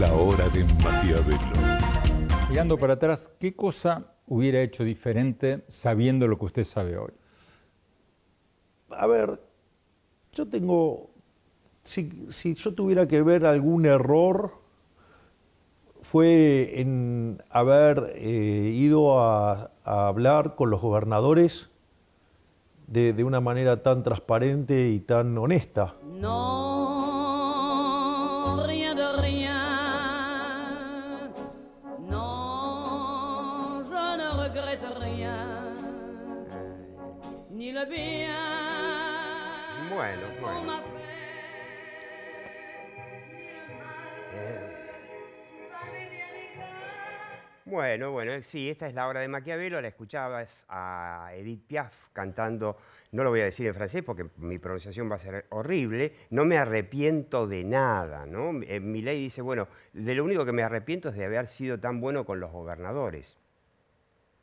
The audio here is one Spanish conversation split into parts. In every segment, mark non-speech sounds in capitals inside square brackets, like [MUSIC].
La hora de Matías verlo. Mirando para atrás, ¿qué cosa hubiera hecho diferente sabiendo lo que usted sabe hoy? A ver, yo tengo, si, yo tuviera que ver algún error, fue en haber eh, ido a, hablar con los gobernadores de, una manera tan transparente y tan honesta. No. Bueno, bueno. Eh. Bueno, bueno, sí, esta es la obra de Maquiavelo, la escuchabas a Edith Piaf cantando, no lo voy a decir en francés porque mi pronunciación va a ser horrible, no me arrepiento de nada, ¿no? Eh, mi ley dice, bueno, de lo único que me arrepiento es de haber sido tan bueno con los gobernadores.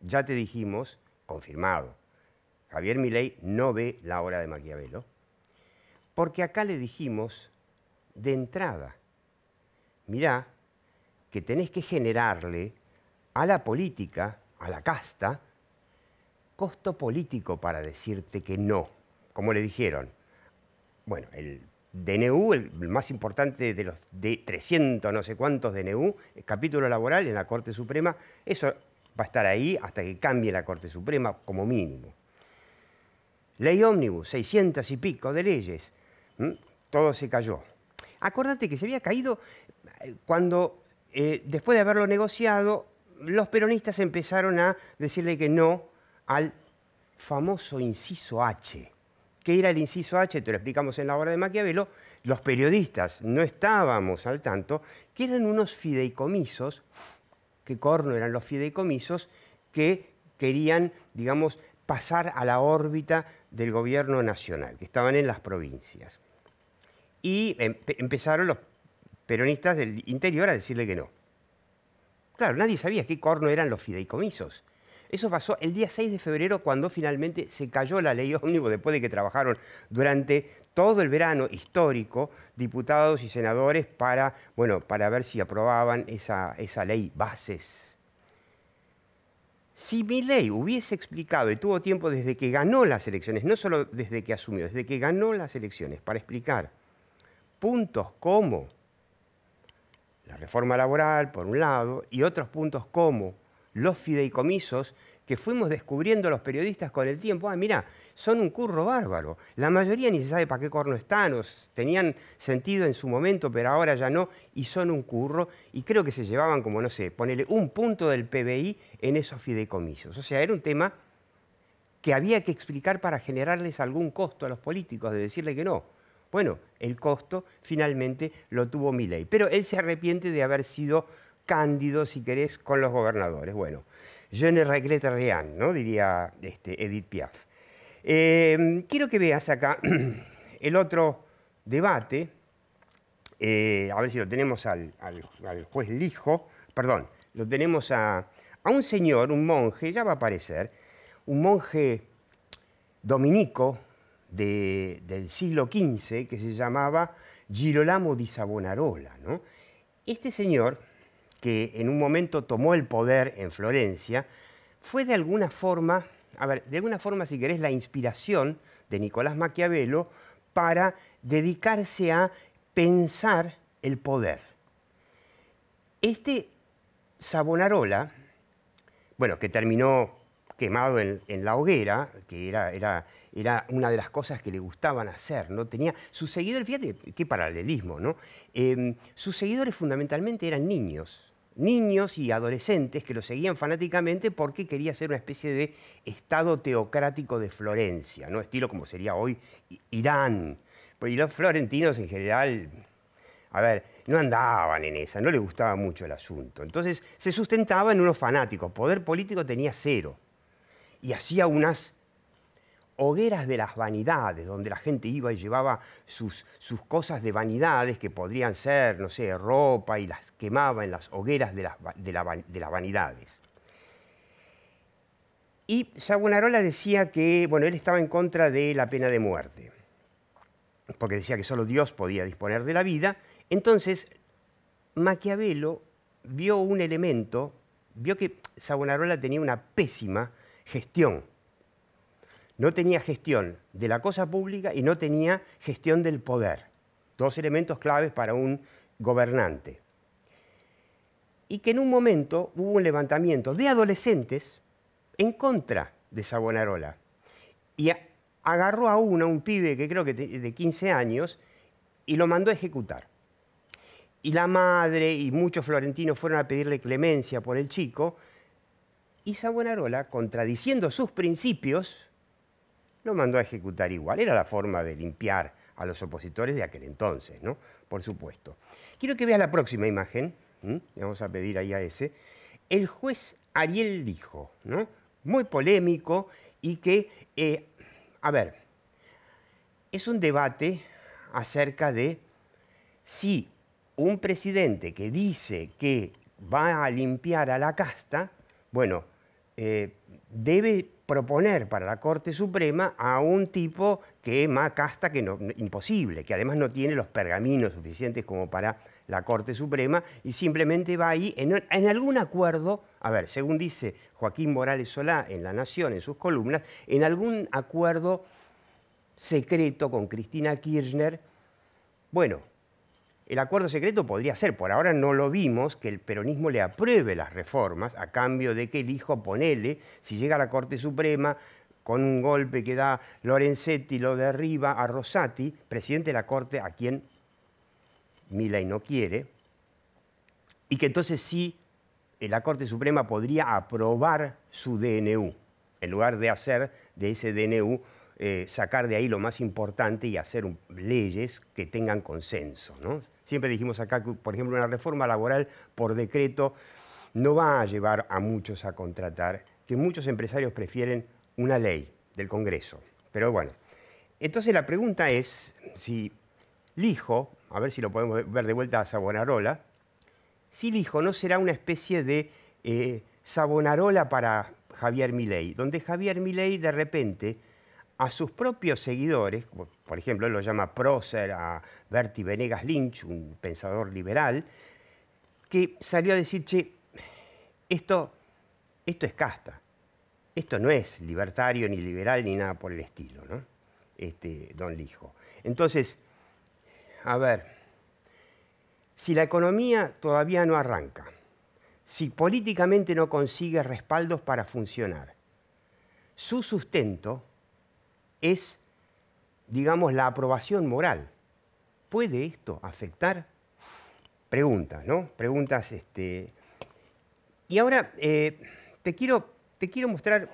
Ya te dijimos, confirmado, Javier Milei no ve la obra de Maquiavelo, porque acá le dijimos de entrada, mirá que tenés que generarle a la política, a la casta, costo político para decirte que no, como le dijeron. Bueno, el DNU, el más importante de los de 300 no sé cuántos DNU, el capítulo laboral en la Corte Suprema, eso va a estar ahí hasta que cambie la Corte Suprema como mínimo ley ómnibus, 600 y pico de leyes, ¿Mm? todo se cayó. Acordate que se había caído eh, cuando, eh, después de haberlo negociado, los peronistas empezaron a decirle que no al famoso inciso H. ¿Qué era el inciso H? Te lo explicamos en la obra de Maquiavelo. Los periodistas no estábamos al tanto que eran unos fideicomisos, que corno eran los fideicomisos, que querían, digamos, pasar a la órbita del gobierno nacional, que estaban en las provincias. Y em-, empezaron los peronistas del interior a decirle que no. Claro, nadie sabía qué corno eran los fideicomisos. Eso pasó el día 6 de febrero cuando finalmente se cayó la ley ómnibus después de que trabajaron durante todo el verano histórico diputados y senadores para, bueno, para ver si aprobaban esa ley bases si mi ley hubiese explicado, y tuvo tiempo desde que ganó las elecciones, no solo desde que asumió, desde que ganó las elecciones, para explicar puntos como la reforma laboral, por un lado, y otros puntos como los fideicomisos, que fuimos descubriendo los periodistas con el tiempo, ah, mira, son un curro bárbaro. La mayoría ni se sabe para qué corno están, o tenían sentido en su momento, pero ahora ya no, y son un curro, y creo que se llevaban como, no sé, ponele un punto del PBI en esos fideicomisos. O sea, era un tema que había que explicar para generarles algún costo a los políticos, de decirle que no. Bueno, el costo finalmente lo tuvo Milei, pero él se arrepiente de haber sido cándido, si querés, con los gobernadores. Bueno, Je ne regrette ¿no? diría este, Edith Piaf. Em, quiero que veas acá [CLEARS THROAT] el otro debate, eh, a ver si lo tenemos al, juez Lijo, perdón, lo tenemos a, un señor, un monje, ya va a aparecer, un monje dominico del siglo XV que se llamaba Girolamo di Sabonarola. ¿no? Este señor que en un momento tomó el poder en Florencia, fue de alguna forma, a ver, de alguna forma si querés, la inspiración de Nicolás Maquiavelo para dedicarse a pensar el poder. Este Sabonarola, bueno, que terminó quemado en, la hoguera, que era, una de las cosas que le gustaban hacer, ¿no? Tenía sus seguidores, fíjate qué paralelismo, ¿no? Em, sus seguidores fundamentalmente eran niños, niños y adolescentes que lo seguían fanáticamente porque quería ser una especie de estado teocrático de Florencia, ¿no? estilo como sería hoy Irán. Pues, y los florentinos en general, a ver, no andaban en esa, no les gustaba mucho el asunto. Entonces se sustentaba en unos fanáticos, poder político tenía cero. Y hacía unas hogueras de las vanidades, donde la gente iba y llevaba sus, cosas de vanidades, que podrían ser, no sé, ropa, y las quemaba en las hogueras de las, las vanidades. Y Sagunarola decía que, bueno, él estaba en contra de la pena de muerte, porque decía que solo Dios podía disponer de la vida. Entonces, Maquiavelo vio un elemento, vio que Sabunarola tenía una pésima gestión no tenía gestión de la cosa pública y no tenía gestión del poder. Dos elementos claves para un gobernante. Y que en un momento hubo un levantamiento de adolescentes en contra de Sabonarola. Y agarró a uno, un pibe que creo que de 15 años, y lo mandó a ejecutar. Y la madre y muchos florentinos fueron a pedirle clemencia por el chico. Y Sabonarola, contradiciendo sus principios, lo mandó a ejecutar igual. Era la forma de limpiar a los opositores de aquel entonces, ¿no? Por supuesto. Quiero que veas la próxima imagen, le vamos a pedir ahí a ese. El juez Ariel dijo, ¿no? Muy polémico y que, eh, a ver, es un debate acerca de si un presidente que dice que va a limpiar a la casta, bueno, eh, debe proponer para la Corte Suprema a un tipo que es más casta que no, imposible, que además no tiene los pergaminos suficientes como para la Corte Suprema y simplemente va ahí en, algún acuerdo, a ver, según dice Joaquín Morales Solá en La Nación, en sus columnas, en algún acuerdo secreto con Cristina Kirchner, bueno, el acuerdo secreto podría ser, por ahora no lo vimos, que el peronismo le apruebe las reformas a cambio de que el hijo ponele, si llega a la Corte Suprema, con un golpe que da Lorenzetti, lo derriba a Rosati, presidente de la Corte, a quien Milay no quiere, y que entonces sí eh, la Corte Suprema podría aprobar su DNU, en lugar de hacer de ese DNU, eh, sacar de ahí lo más importante y hacer leyes que tengan consenso. ¿no? Siempre dijimos acá que, por ejemplo, una reforma laboral por decreto no va a llevar a muchos a contratar, que muchos empresarios prefieren una ley del Congreso. Pero bueno, entonces la pregunta es si Lijo, a ver si lo podemos ver de vuelta a Sabonarola, si Lijo no será una especie de eh, Sabonarola para Javier Milei, donde Javier Milei de repente a sus propios seguidores, por ejemplo, él lo llama prócer a Bertie Venegas Lynch, un pensador liberal, que salió a decir, che, esto, esto es casta, esto no es libertario ni liberal ni nada por el estilo, ¿no? Este, don Lijo. Entonces, a ver, si la economía todavía no arranca, si políticamente no consigue respaldos para funcionar, su sustento es, digamos, la aprobación moral. ¿Puede esto afectar? Preguntas, ¿no? Preguntas, este... Y ahora eh, te, quiero, te quiero mostrar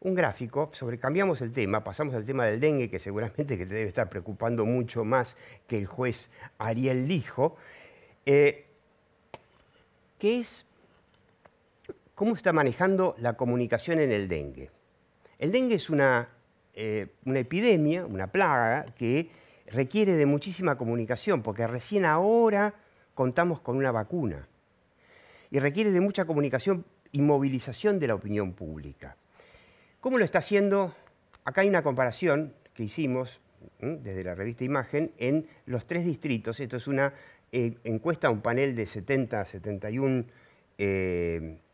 un gráfico sobre, cambiamos el tema, pasamos al tema del dengue, que seguramente que te debe estar preocupando mucho más que el juez Ariel Lijo, eh, que es cómo está manejando la comunicación en el dengue. El dengue es una eh, una epidemia, una plaga, que requiere de muchísima comunicación, porque recién ahora contamos con una vacuna. Y requiere de mucha comunicación y movilización de la opinión pública. ¿Cómo lo está haciendo? Acá hay una comparación que hicimos desde la revista Imagen en los tres distritos. Esto es una eh, encuesta un panel de 70, 71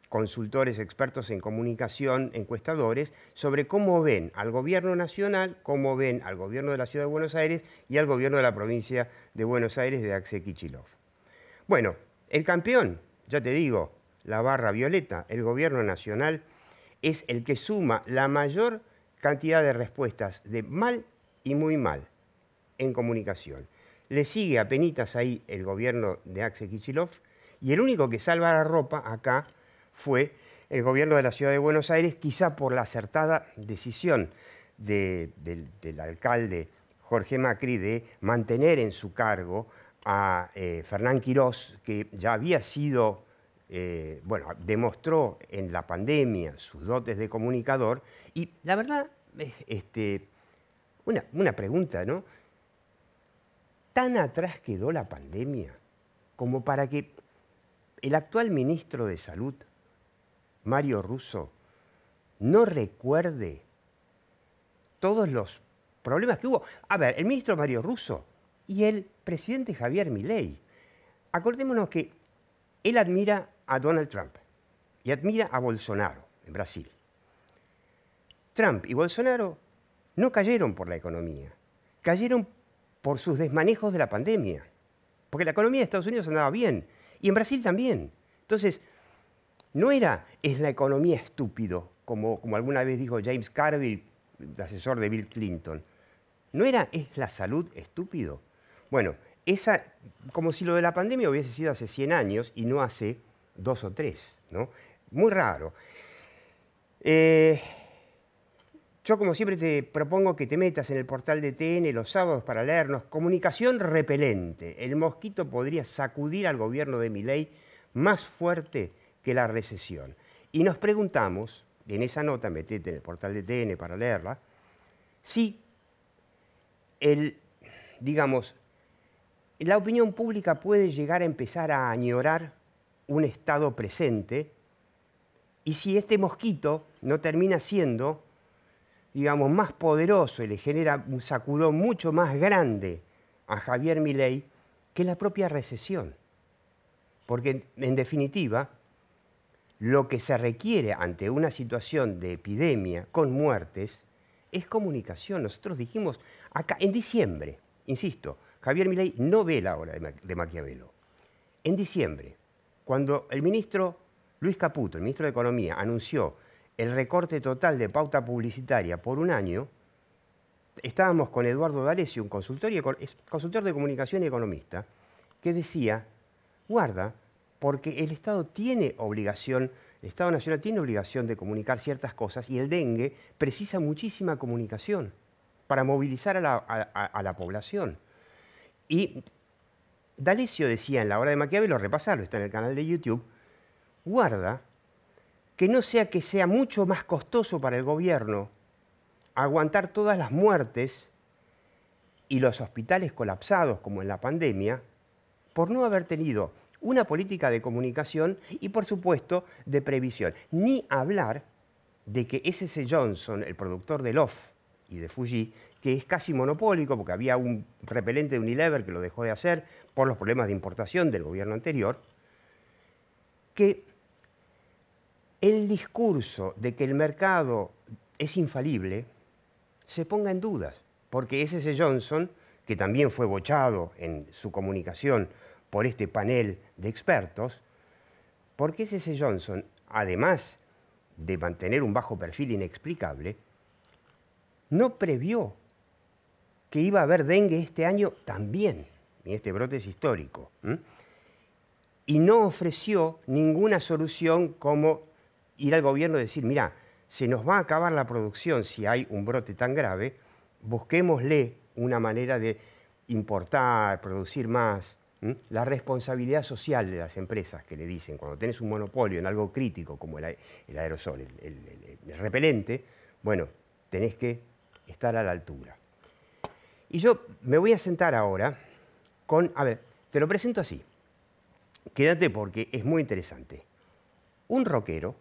consultores, expertos en comunicación, encuestadores, sobre cómo ven al gobierno nacional, cómo ven al gobierno de la Ciudad de Buenos Aires y al gobierno de la provincia de Buenos Aires de Axel Kichilov. Bueno, el campeón, ya te digo, la barra violeta, el gobierno nacional, es el que suma la mayor cantidad de respuestas de mal y muy mal en comunicación. Le sigue a penitas ahí el gobierno de Axel Kichilov y el único que salva la ropa acá fue el gobierno de la ciudad de Buenos Aires, quizá por la acertada decisión del, alcalde Jorge Macri de mantener en su cargo a eh, Fernán Quirós, que ya había sido, eh, bueno, demostró en la pandemia sus dotes de comunicador. Y la verdad, este, una, una pregunta, ¿no? ¿Tan atrás quedó la pandemia como para que el actual ministro de Salud Mario Russo, no recuerde todos los problemas que hubo. A ver, el ministro Mario Russo y el presidente Javier Milei. Acordémonos que él admira a Donald Trump y admira a Bolsonaro en Brasil. Trump y Bolsonaro no cayeron por la economía, cayeron por sus desmanejos de la pandemia, porque la economía de Estados Unidos andaba bien y en Brasil también. Entonces, no era, es la economía estúpido, como, alguna vez dijo James Carville, asesor de Bill Clinton. No era, es la salud estúpido. Bueno, esa, como si lo de la pandemia hubiese sido hace 100 años y no hace dos o tres, ¿no? Muy raro. Eh, yo como siempre te propongo que te metas en el portal de TN los sábados para leernos Comunicación repelente. El mosquito podría sacudir al gobierno de ley más fuerte que la recesión. Y nos preguntamos, en esa nota, metete en el portal de TN para leerla, si el, digamos, la opinión pública puede llegar a empezar a añorar un estado presente y si este mosquito no termina siendo, digamos, más poderoso y le genera un sacudón mucho más grande a Javier Milei que la propia recesión. Porque en definitiva, lo que se requiere ante una situación de epidemia con muertes es comunicación. Nosotros dijimos acá en diciembre, insisto, Javier Milei no ve la hora de, Maquiavelo. En diciembre, cuando el ministro Luis Caputo, el ministro de Economía, anunció el recorte total de pauta publicitaria por un año, estábamos con Eduardo D'Alessio, un consultor, consultor de comunicación y economista, que decía, guarda, porque el Estado tiene obligación, el Estado Nacional tiene obligación de comunicar ciertas cosas y el dengue precisa muchísima comunicación para movilizar a la, población. Y D'Alessio decía en la hora de Maquiavelo, repasarlo, está en el canal de YouTube, guarda que no sea que sea mucho más costoso para el gobierno aguantar todas las muertes y los hospitales colapsados como en la pandemia por no haber tenido una política de comunicación y, por supuesto, de previsión. Ni hablar de que S.C. Johnson, el productor de Love y de Fuji, que es casi monopólico, porque había un repelente de Unilever que lo dejó de hacer por los problemas de importación del gobierno anterior, que el discurso de que el mercado es infalible se ponga en dudas, porque S.C. Johnson, que también fue bochado en su comunicación por este panel de expertos, porque ese Johnson, además de mantener un bajo perfil inexplicable, no previó que iba a haber dengue este año también, y este brote es histórico, y no ofreció ninguna solución como ir al gobierno y decir, mira, se nos va a acabar la producción si hay un brote tan grave, busquémosle una manera de importar, producir más, ¿Mm? La responsabilidad social de las empresas que le dicen, cuando tenés un monopolio en algo crítico como el, aerosol, el, el, repelente, bueno, tenés que estar a la altura. Y yo me voy a sentar ahora con, a ver, te lo presento así. Quédate porque es muy interesante. Un rockero,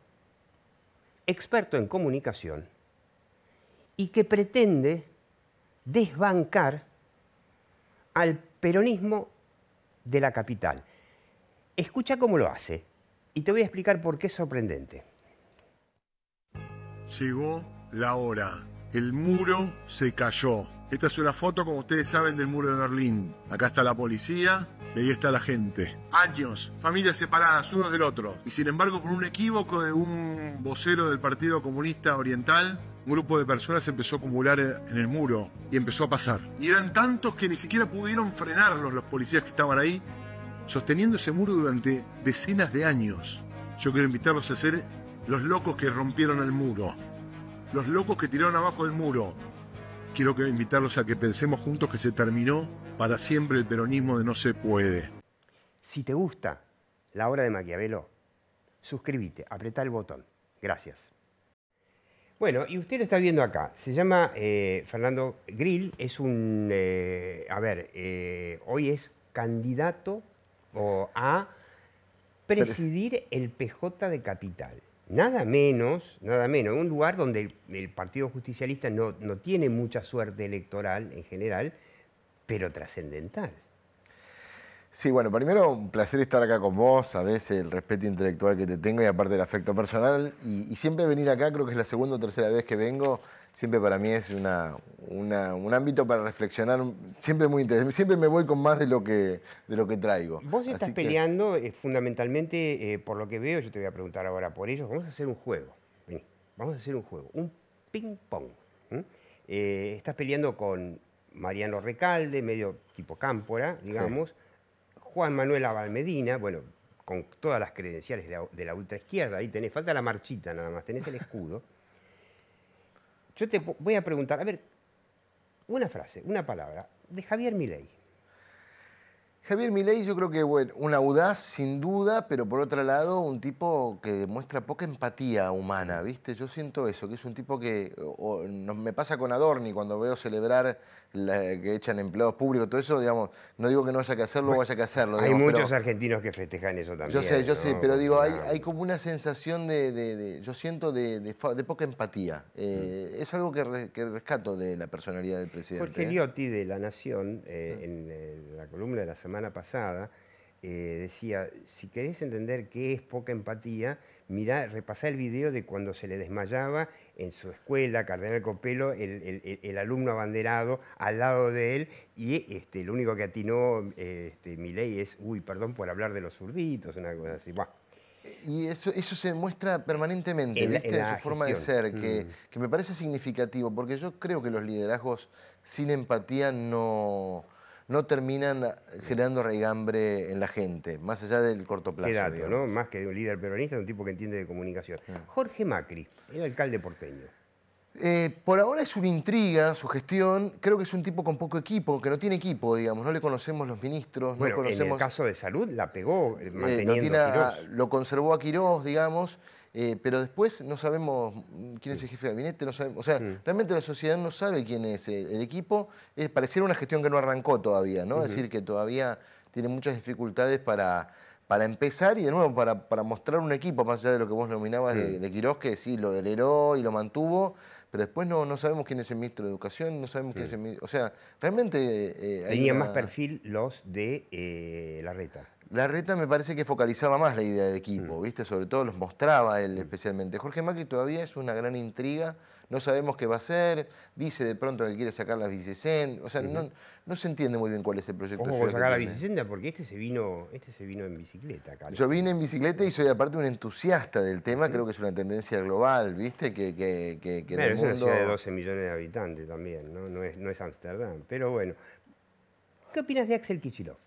experto en comunicación, y que pretende desbancar al peronismo de la capital. Escucha cómo lo hace y te voy a explicar por qué es sorprendente. Llegó la hora. El muro se cayó. Esta es una foto, como ustedes saben, del muro de Berlín. Acá está la policía y ahí está la gente. Años, familias separadas unos del otro. Y sin embargo, por un equívoco de un vocero del Partido Comunista Oriental, un grupo de personas empezó a acumular en el muro y empezó a pasar. Y eran tantos que ni siquiera pudieron frenarlos los policías que estaban ahí, sosteniendo ese muro durante decenas de años. Yo quiero invitarlos a ser los locos que rompieron el muro, los locos que tiraron abajo del muro, quiero invitarlos a que pensemos juntos que se terminó para siempre el peronismo de no se puede. Si te gusta la obra de Maquiavelo, suscríbete, apretá el botón. Gracias. Bueno, y usted lo está viendo acá. Se llama eh, Fernando Grill. Es un, eh, a ver, eh, hoy es candidato a presidir el PJ de Capital nada menos, nada menos, en un lugar donde el, Partido Justicialista no, tiene mucha suerte electoral en general, pero trascendental. Sí, bueno, primero un placer estar acá con vos, sabes el respeto intelectual que te tengo y aparte el afecto personal. Y, y siempre venir acá, creo que es la segunda o tercera vez que vengo, siempre para mí es una, un ámbito para reflexionar siempre muy interesante. Siempre me voy con más de lo que, de lo que traigo. Vos estás peleando eh, fundamentalmente, eh, por lo que veo, yo te voy a preguntar ahora por ellos, vamos a hacer un juego. vamos a hacer un juego, un ping-pong. Eh, estás peleando con Mariano Recalde, medio tipo cámpora, digamos, Juan Manuel Abalmedina, bueno, con todas las credenciales de la, de la ultraizquierda, ahí tenés, falta la marchita nada más, tenés el escudo. [LAUGHS] Yo te voy a preguntar, a ver, una frase, una palabra de Javier Milei. Javier Milei, yo creo que, bueno, un audaz sin duda, pero por otro lado, un tipo que demuestra poca empatía humana, ¿viste? Yo siento eso, que es un tipo que me pasa con Adorni cuando veo celebrar que echan empleados públicos, todo eso, digamos, no digo que no haya que hacerlo o haya que hacerlo. hay muchos argentinos que festejan eso también. Yo sé, yo sé, pero digo, hay, um, como una sensación de, yo siento de, poca empatía. Eh, es algo que, rescato de la personalidad del presidente. Porque ¿eh? Liotti de La Nación, eh, ah. en la columna de la semana, semana pasada, eh, decía, si querés entender qué es poca empatía, mirá, repasá el video de cuando se le desmayaba en su escuela, Cardenal Copelo, el, alumno abanderado al lado de él, y este, lo único que atinó este, mi ley es, uy, perdón por hablar de los zurditos, una cosa así. Y eso, eso se muestra permanentemente, en, su forma de ser, que, mm. que me parece significativo, porque yo creo que los liderazgos sin empatía no no terminan ah, generando raigambre en la gente, más allá del corto plazo. Qué ¿no? Más que un líder peronista, un tipo que entiende de comunicación. Ah. Jorge Macri, el alcalde porteño. Eh, por ahora es una intriga su gestión. Creo que es un tipo con poco equipo, que no tiene equipo, digamos. No le conocemos los ministros. Bueno, no conocemos... en el caso de salud la pegó eh, eh, lo, conservó a Quirós, digamos. pero después no sabemos quién es el jefe de gabinete, no sabemos, o sea, realmente la sociedad no sabe quién es el, equipo. pareciera una gestión que no arrancó todavía, ¿no? Es decir, que todavía tiene muchas dificultades para, empezar y de nuevo para, mostrar un equipo, más allá de lo que vos nominabas de, de Quirós, que sí, lo deleró y lo mantuvo pero después no, no sabemos quién es el ministro de Educación, no sabemos quién es el ministro... O sea, realmente... Eh, Tenían más perfil los de eh, la reta. La reta me parece que focalizaba más la idea de equipo, mm. ¿viste? Sobre todo los mostraba él mm. especialmente. Jorge Macri todavía es una gran intriga no sabemos qué va a ser, dice de pronto que quiere sacar las bicicleta, o sea, no, se entiende muy bien cuál es el proyecto. ¿Cómo sacar la Porque este se vino, este se vino en bicicleta. Carlos. Yo vine en bicicleta y soy aparte un entusiasta del tema, creo que es una tendencia global, ¿viste? Que, que, que, de 12 millones de habitantes también, ¿no? No es Ámsterdam, no es pero bueno. ¿Qué opinas de Axel Kicillof?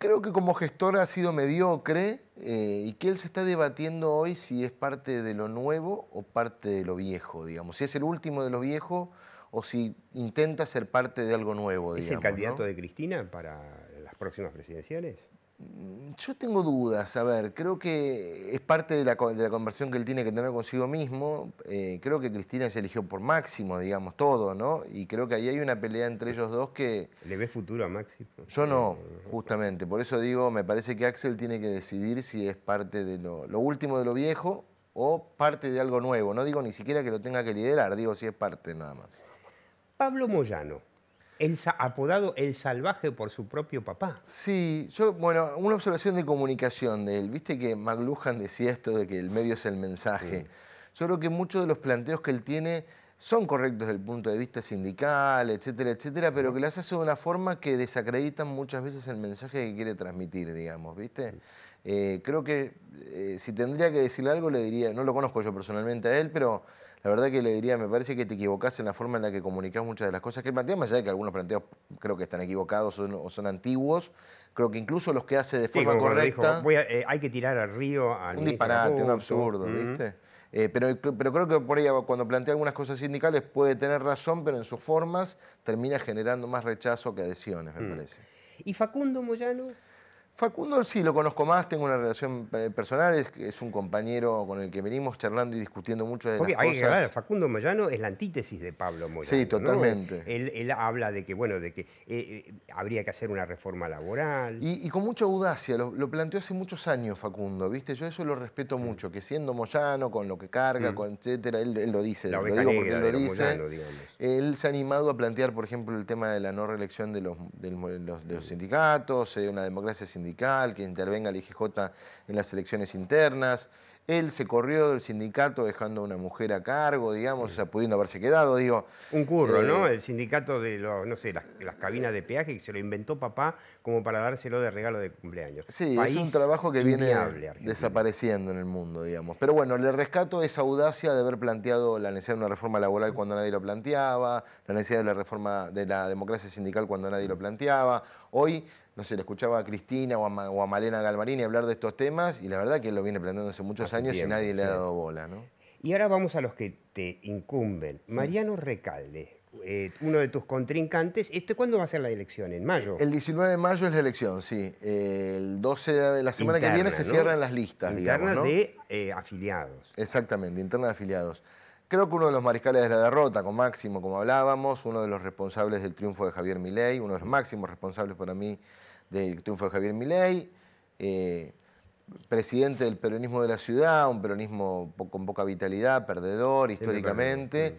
creo que como gestor ha sido mediocre eh, y que él se está debatiendo hoy si es parte de lo nuevo o parte de lo viejo, digamos. Si es el último de lo viejo o si intenta ser parte de algo nuevo. ¿Es el candidato de Cristina para las próximas presidenciales? Yo tengo dudas, a ver, creo que es parte de la, de conversión que él tiene que tener consigo mismo. Eh, creo que Cristina se eligió por Máximo, digamos, todo, ¿no? Y creo que ahí hay una pelea entre ellos dos que... ¿Le ve futuro a Máximo? Yo no, eh, justamente. Por eso digo, me parece que Axel tiene que decidir si es parte de lo último de lo viejo o parte de algo nuevo. No digo ni siquiera que lo tenga que liderar, digo si es parte nada más. Pablo Moyano el, apodado el salvaje por su propio papá. Sí, yo, bueno, una observación de comunicación de él. Viste que McLuhan decía esto de que el medio es el mensaje. Solo Yo creo que muchos de los planteos que él tiene son correctos desde el punto de vista sindical, etcétera, etcétera, pero que las hace de una forma que desacreditan muchas veces el mensaje que quiere transmitir, digamos, ¿viste? Eh, creo que eh, si tendría que decirle algo, le diría, no lo conozco yo personalmente a él, pero la verdad que le diría, me parece que te equivocás en la forma en la que comunicás muchas de las cosas que planteas, plantea, más allá de que algunos planteos creo que están equivocados o son, antiguos, creo que incluso los que hace de forma correcta... Eh, hay que tirar al río... Al un disparate, un absurdo, ¿viste? Eh, pero, pero, creo que por ahí cuando plantea algunas cosas sindicales puede tener razón, pero en sus formas termina generando más rechazo que adhesiones, me mm. parece. ¿Y Facundo Moyano? Facundo sí, lo conozco más, tengo una relación eh, personal, es, un compañero con el que venimos charlando y discutiendo mucho de Porque las hay cosas. Facundo Moyano es la antítesis de Pablo Moyano. Sí, totalmente. Él, habla de que, bueno, de que eh, eh, habría que hacer una reforma laboral. Y, con mucha audacia, lo, planteó hace muchos años Facundo, ¿viste? Yo eso lo respeto mm. mucho, que siendo Moyano, con lo que carga, mm. con etcétera, él, lo dice, lo digo porque él lo dice. él se ha animado a plantear, por ejemplo, el tema de la no reelección de los, de los, de mm. sindicatos, una democracia sindical que intervenga el IGJ en las elecciones internas. Él se corrió del sindicato dejando a una mujer a cargo, digamos, o sea, pudiendo haberse quedado, digo. Un curro, ¿no? Eh, el sindicato de no sé, las, cabinas de peaje que se lo inventó papá como para dárselo de regalo de cumpleaños. Sí, es un trabajo que viene desapareciendo en el mundo, digamos. Pero bueno, le rescato esa audacia de haber planteado la necesidad de una reforma laboral cuando nadie lo planteaba, la necesidad de la reforma de la democracia sindical cuando nadie lo planteaba. Hoy no sé, le escuchaba a Cristina o a, Malena Galmarini hablar de estos temas y la verdad que él lo viene planteando hace muchos años y nadie le ha dado bola, ¿no? Y ahora vamos a los que te incumben. Mariano Recalde, eh, uno de tus contrincantes. ¿Este cuándo va a ser la elección? ¿En mayo? El 19 de mayo es la elección, sí. el 12 de la semana que viene se cierran las listas, internas de eh, afiliados. Exactamente, interna de afiliados. Creo que uno de los mariscales de la derrota, con Máximo, como hablábamos, uno de los responsables del triunfo de Javier Milei, uno de los máximos responsables para mí del triunfo de Javier Milei, eh, presidente del peronismo de la ciudad, un peronismo con poca vitalidad, perdedor históricamente.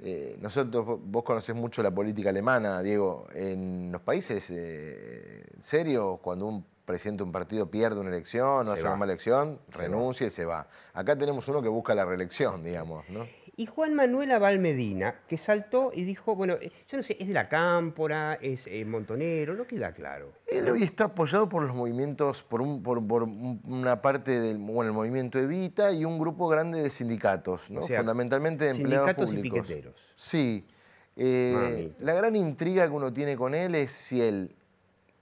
Eh, nosotros, vos conocés mucho la política alemana, Diego. En los países eh, serios, cuando un presidente de un partido pierde una elección, o hace una mala elección, renuncia y se va. Acá tenemos uno que busca la reelección, digamos, ¿no? Y Juan Manuel Abal Medina, que saltó y dijo, bueno, eh, yo no sé, es de la Cámpora, es eh, Montonero, no queda claro. Él hoy está apoyado por los movimientos, por, un, por, por una parte del el movimiento Evita y un grupo grande de sindicatos, ¿no? fundamentalmente de empleados piqueteros. Sí. Eh, la gran intriga que uno tiene con él es si él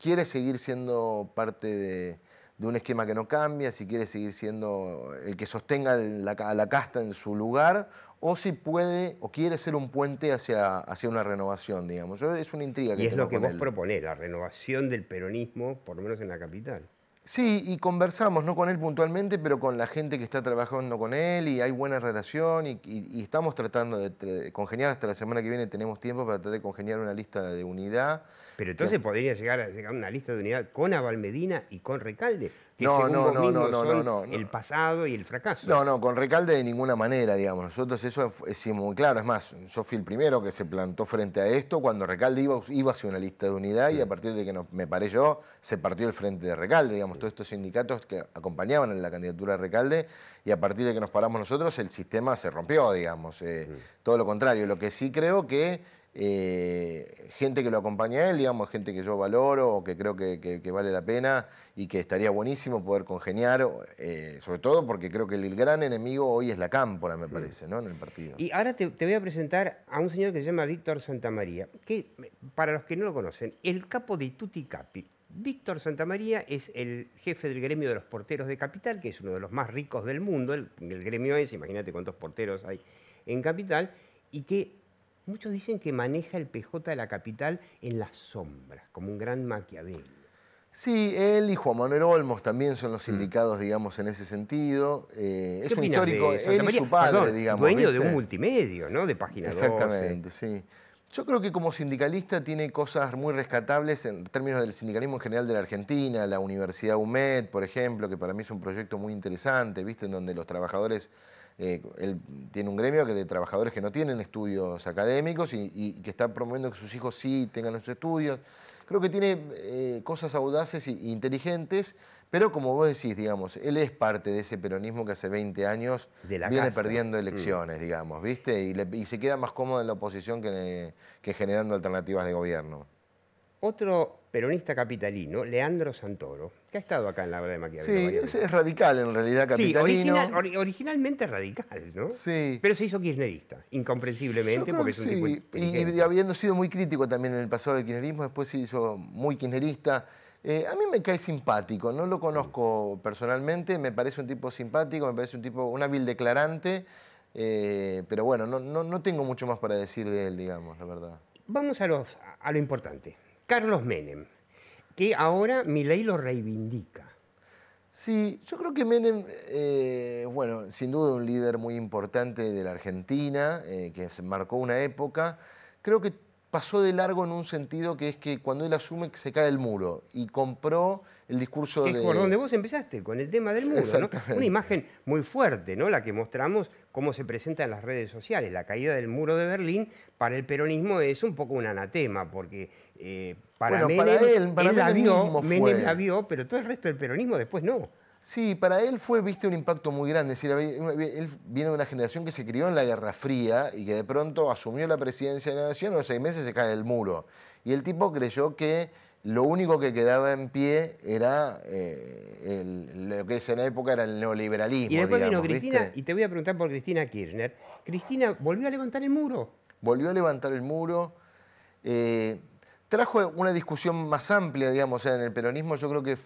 quiere seguir siendo parte de, un esquema que no cambia, si quiere seguir siendo el que sostenga la, a la casta en su lugar o si puede o quiere ser un puente hacia, hacia una renovación, digamos. Yo, es una intriga que Y es lo que vos proponés, la renovación del peronismo, por lo menos en la capital. Sí, y conversamos, no con él puntualmente, pero con la gente que está trabajando con él y hay buena relación y, estamos tratando de congeniar, hasta la semana que viene tenemos tiempo para tratar de congeniar una lista de unidad pero entonces podría llegar a llegar una lista de unidad con Medina y con Recalde, que no, según no, vos mismo no, el pasado y el fracaso. No, no, con Recalde de ninguna manera, digamos. Nosotros eso es muy claro. Es más, yo fui el primero que se plantó frente a esto cuando Recalde iba, iba hacia una lista de unidad y a partir de que me paré yo, se partió el frente de Recalde, digamos. Todos estos sindicatos que acompañaban en la candidatura de Recalde y a partir de que nos paramos nosotros, el sistema se rompió, digamos. Eh, todo lo contrario. Lo que sí creo que eh, gente que lo acompaña a él, digamos, gente que yo valoro o que creo que, vale la pena y que estaría buenísimo poder congeniar, eh, sobre todo porque creo que el gran enemigo hoy es la cámpora, me parece, ¿no? En el partido. Y ahora te, voy a presentar a un señor que se llama Víctor Santamaría, que para los que no lo conocen, el capo de Tuticapi Víctor Santamaría es el jefe del gremio de los porteros de Capital, que es uno de los más ricos del mundo. El, el gremio es, imagínate cuántos porteros hay en Capital, y que Muchos dicen que maneja el PJ de la capital en las sombras, como un gran maquiavelo. Sí, él y Juan Manuel Olmos también son los mm. sindicados, digamos, en ese sentido. Eh, es un histórico, él y su padre, digamos. Dueño de un multimedio, ¿no? De página Exactamente, sí. Yo creo que como sindicalista tiene cosas muy rescatables en términos del sindicalismo en general de la Argentina, la Universidad UMED, por ejemplo, que para mí es un proyecto muy interesante, ¿viste? En donde los trabajadores eh, él tiene un gremio que de trabajadores que no tienen estudios académicos y, que está promoviendo que sus hijos sí tengan los estudios. Creo que tiene eh, cosas audaces e inteligentes, pero como vos decís, digamos, él es parte de ese peronismo que hace 20 años viene perdiendo mm. elecciones, digamos, ¿viste? Y, se queda más cómodo en la oposición que eh, generando alternativas de gobierno otro peronista capitalino, Leandro Santoro, que ha estado acá en la obra de Maquiavelo. Sí, es radical en realidad, capitalino. Sí, originalmente radical, ¿no? Sí. Pero se hizo kirchnerista, incomprensiblemente, porque es un y, habiendo sido muy crítico también en el pasado del kirchnerismo, después se hizo muy kirchnerista. Eh, a mí me cae simpático, no lo conozco personalmente, me parece un tipo simpático, me parece un tipo, un hábil declarante, eh, pero bueno, no, tengo mucho más para decir de él, digamos, la verdad. Vamos a, los, a lo importante. Carlos Menem, que ahora mi ley lo reivindica. Sí, yo creo que Menem, eh, bueno, sin duda un líder muy importante de la Argentina, eh, que se marcó una época, creo que pasó de largo en un sentido que es que cuando él asume que se cae el muro y compró el discurso de... Por donde vos empezaste, con el tema del muro, ¿no? Una imagen muy fuerte, ¿no? La que mostramos cómo se presenta en las redes sociales. La caída del muro de Berlín para el peronismo es un poco un anatema, porque eh, para, él, la vio, pero todo el resto del peronismo después no. Sí, para él fue, viste, un impacto muy grande. Es decir, él viene de una generación que se crió en la Guerra Fría y que de pronto asumió la presidencia de la nación, a seis meses se cae el muro. Y el tipo creyó que lo único que quedaba en pie era eh, lo que en la época era el neoliberalismo. Y y te voy a preguntar por Cristina Kirchner. Cristina volvió a levantar el muro. Volvió a levantar el muro. Eh, trajo una discusión más amplia, digamos, en el peronismo yo creo que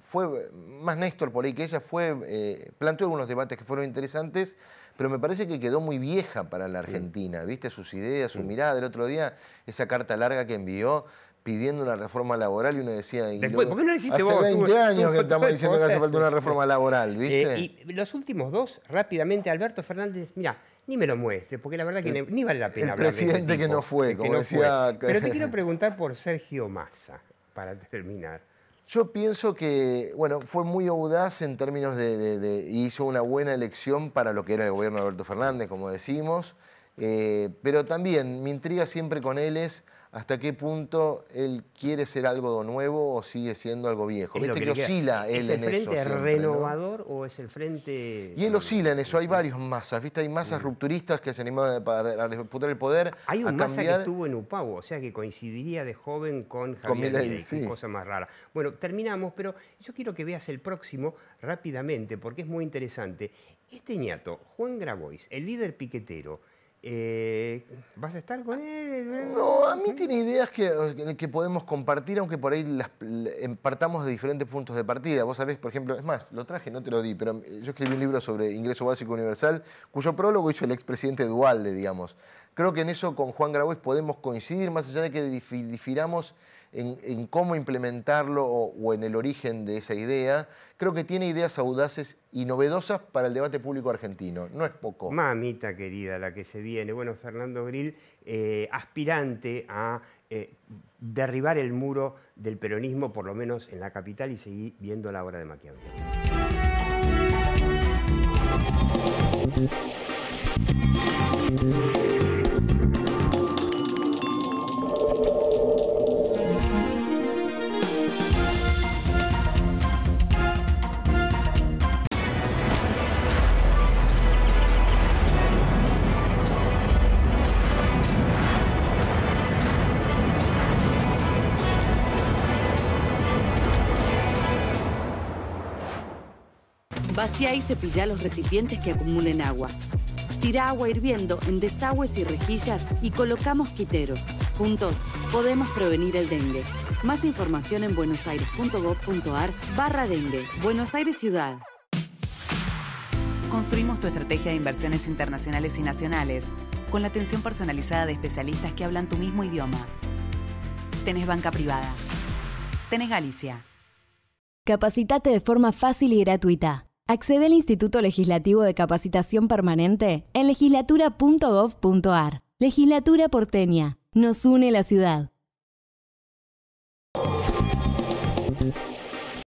fue más Néstor por ahí que ella, fue, eh, planteó algunos debates que fueron interesantes, pero me parece que quedó muy vieja para la Argentina, viste sus ideas, su mirada. El otro día, esa carta larga que envió, pidiendo una reforma laboral y uno decía... ¿Por qué no hace 20 años que estamos diciendo que hace falta una reforma laboral, eh, ¿viste? y los últimos dos, rápidamente, Alberto Fernández, mira, ni me lo muestre, porque la verdad que ni vale la pena. El presidente que no fue, como decía... Pero te quiero [LAUGHS] preguntar por Sergio Massa, para terminar. Yo pienso que, bueno, fue muy audaz en términos de, hizo una buena elección para lo que era el gobierno de Alberto Fernández, como decimos. Eh, pero también me intriga siempre con él es hasta qué punto él quiere ser algo nuevo o sigue siendo algo viejo. Viste que, oscila el frente renovador o es el frente...? Y él oscila en eso, hay varios masas, ¿viste? Hay masas mm. rupturistas que se animan a, disputar el poder, Hay una masa que estuvo en Upau, o sea que coincidiría de joven con Javier con cosa más rara. Bueno, terminamos, pero yo quiero que veas el próximo rápidamente porque es muy interesante. Este ñato, Juan Grabois, el líder piquetero eh, ¿Vas a estar con él? No, a mí tiene ideas que, eh, podemos compartir, aunque por ahí las partamos de diferentes puntos de partida. Vos sabés, por ejemplo, es más, lo traje, no te lo di, pero eh, yo escribí un libro sobre ingreso básico universal, cuyo prólogo hizo el expresidente Dualde, digamos. Creo que en eso con Juan Grabois podemos coincidir, más allá de que difiramos en, cómo implementarlo o, en el origen de esa idea, creo que tiene ideas audaces y novedosas para el debate público argentino. No es poco. Mamita querida, la que se viene. Bueno, Fernando Grill, eh, aspirante a eh, derribar el muro del peronismo, por lo menos en la capital, y seguir viendo la obra de Maquiavelo. Vacía y cepilla los recipientes que acumulen agua. Tira agua hirviendo en desagües y rejillas y colocamos quiteros. Juntos podemos prevenir el dengue. Más información en buenosaires.gov.ar barra dengue. Buenos Aires Ciudad. Construimos tu estrategia de inversiones internacionales y nacionales con la atención personalizada de especialistas que hablan tu mismo idioma. Tenés banca privada. Tenés Galicia. Capacitate de forma fácil y gratuita. Accede al Instituto Legislativo de Capacitación Permanente en legislatura.gov.ar. Legislatura porteña. Nos une la ciudad.